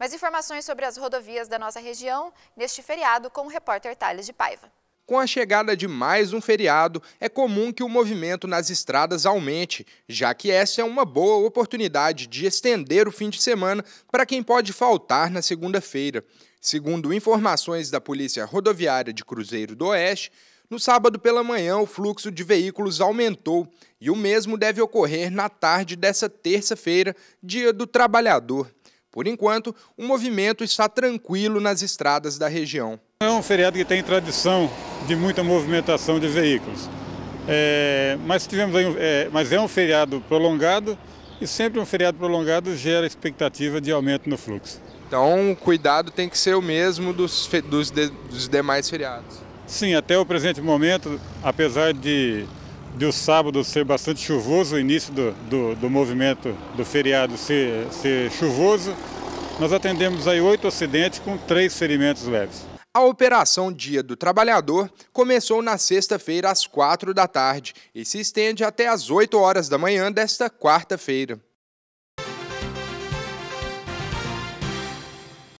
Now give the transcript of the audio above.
Mais informações sobre as rodovias da nossa região neste feriado com o repórter Thales de Paiva. Com a chegada de mais um feriado, é comum que o movimento nas estradas aumente, já que essa é uma boa oportunidade de estender o fim de semana para quem pode faltar na segunda-feira. Segundo informações da Polícia Rodoviária de Cruzeiro do Oeste, no sábado pela manhã o fluxo de veículos aumentou e o mesmo deve ocorrer na tarde dessa terça-feira, dia do trabalhador. Por enquanto, o movimento está tranquilo nas estradas da região. É um feriado que tem tradição de muita movimentação de veículos. É, mas, tivemos aí, é, mas é um feriado prolongado e sempre um feriado prolongado gera expectativa de aumento no fluxo. Então, o cuidado tem que ser o mesmo dos, dos, de, dos demais feriados. Sim, até o presente momento, apesar de de o sábado ser bastante chuvoso, o início do, do, do movimento do feriado ser, ser chuvoso, nós atendemos aí oito acidentes com três ferimentos leves. A operação Dia do Trabalhador começou na sexta-feira às quatro da tarde e se estende até às oito horas da manhã desta quarta-feira.